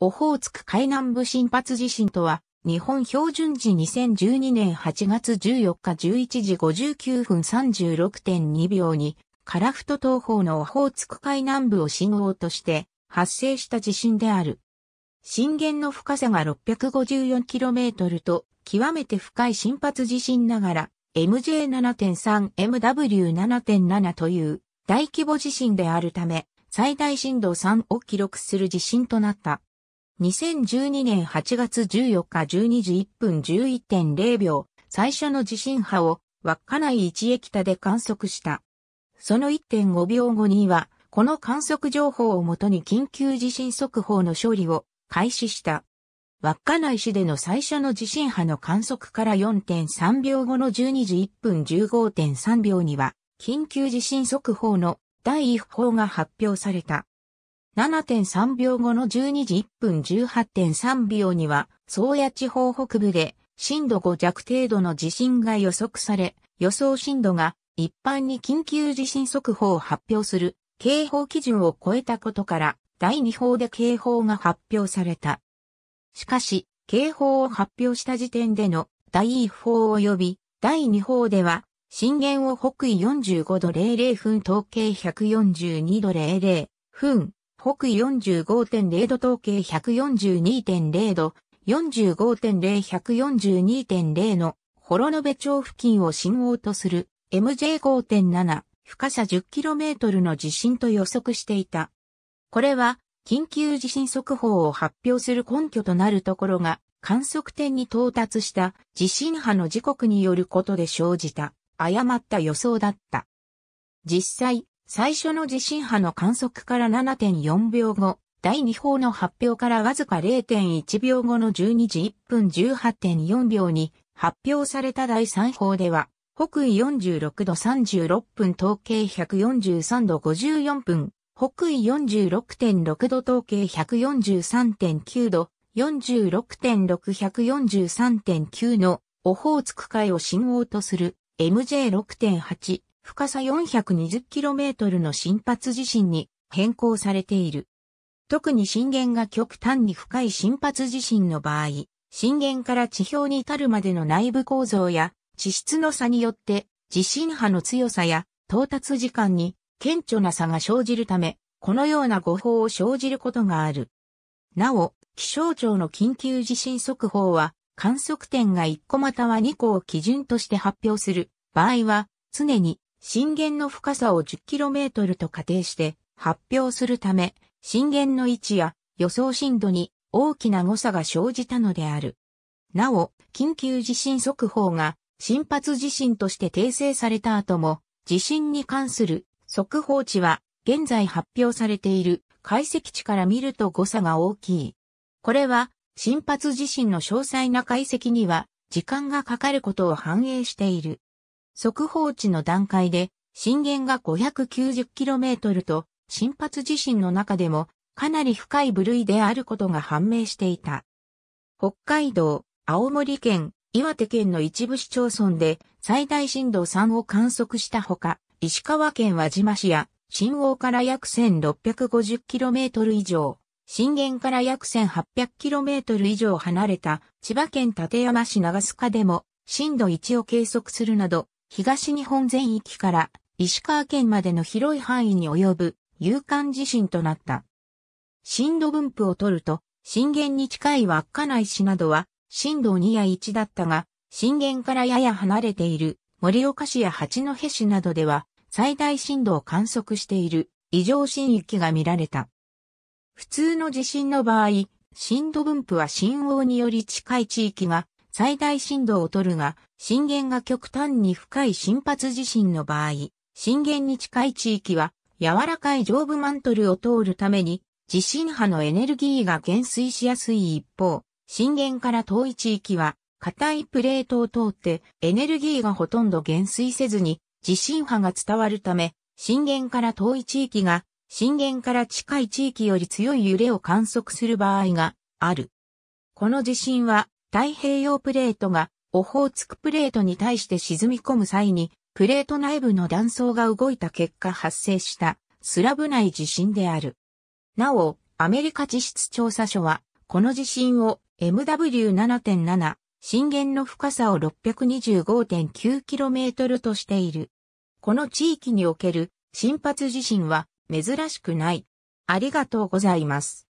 オホーツク海南部新発地震とは、日本標準時2012年8月14日11時59分36.2秒に、カラフト東方のオホーツク海南部を震号として発生した地震である。震源の深さが 654km と、極めて深い新発地震ながら、MJ7.3、MW7.7 という大規模地震であるため、最大震度3を記録する地震となった。2012年8月14日12時1分11.0秒、最初の地震波を稚内一駅田で観測した。その1.5秒後には、この観測情報をもとに緊急地震速報の処理を開始した。稚内市での最初の地震波の観測から4.3秒後の12時1分15.3秒には、緊急地震速報の第一報が発表された。7.3秒後の12時1分18.3秒には、宗谷地方北部で震度5弱程度の地震が予測され、予想震度が一般に緊急地震速報を発表する警報基準を超えたことから、第2報で警報が発表された。しかし、警報を発表した時点での第1報及び第2報では、震源を北緯45度00分、統計142度00分、北45.0度統計142.0度、45.0142.0の幌延町付近を信号とする MJ5.7 深さ 10km の地震と予測していた。これは緊急地震速報を発表する根拠となるところが観測点に到達した地震波の時刻によることで生じた誤った予想だった。実際、最初の地震波の観測から7.4秒後、第2報の発表からわずか0.1秒後の12時1分18.4秒に発表された第3報では、北緯46度36分統計143度54分、北緯46.6度統計143.9度、46.6143.9のオホーツク海を信号とする MJ6.8 深さ 420km の深発地震に変更されている。特に震源が極端に深い深発地震の場合、震源から地表に至るまでの内部構造や地質の差によって地震波の強さや到達時間に顕著な差が生じるため、このような誤報を生じることがある。なお、気象庁の緊急地震速報は、観測点が1個または2個を基準として発表する場合は、常に震源の深さを 10km と仮定して発表するため、震源の位置や予想震度に大きな誤差が生じたのである。なお、緊急地震速報が新発地震として訂正された後も、地震に関する速報値は現在発表されている解析値から見ると誤差が大きい。これは新発地震の詳細な解析には時間がかかることを反映している。速報値の段階で、震源が 590km と、新発地震の中でも、かなり深い部類であることが判明していた。北海道、青森県、岩手県の一部市町村で最大震度3を観測したほか、石川県輪島市や新大から約 1650km 以上、震源から約 1800km 以上離れた千葉県館山市長須賀でも震度1を計測するなど東日本全域から石川県までの広い範囲に及ぶ有感地震となった。震度分布を取ると、震源に近い稚内市などは震度2や1だったが、震源からやや離れている盛岡市や八戸市などでは最大震度を観測している異常震域が見られた。普通の地震の場合、震度分布は震央により近い地域が最大震度を取るが、震源が極端に深い心発地震の場合、震源に近い地域は柔らかい上部マントルを通るために地震波のエネルギーが減衰しやすい一方、震源から遠い地域は硬いプレートを通ってエネルギーがほとんど減衰せずに地震波が伝わるため、震源から遠い地域が震源から近い地域より強い揺れを観測する場合がある。この地震は太平洋プレートがオホーツクプレートに対して沈み込む際に、プレート内部の断層が動いた結果発生したスラブ内地震である。なお、アメリカ地質調査所は、この地震を MW7.7、震源の深さを 625.9km としている。この地域における新発地震は珍しくない。ありがとうございます。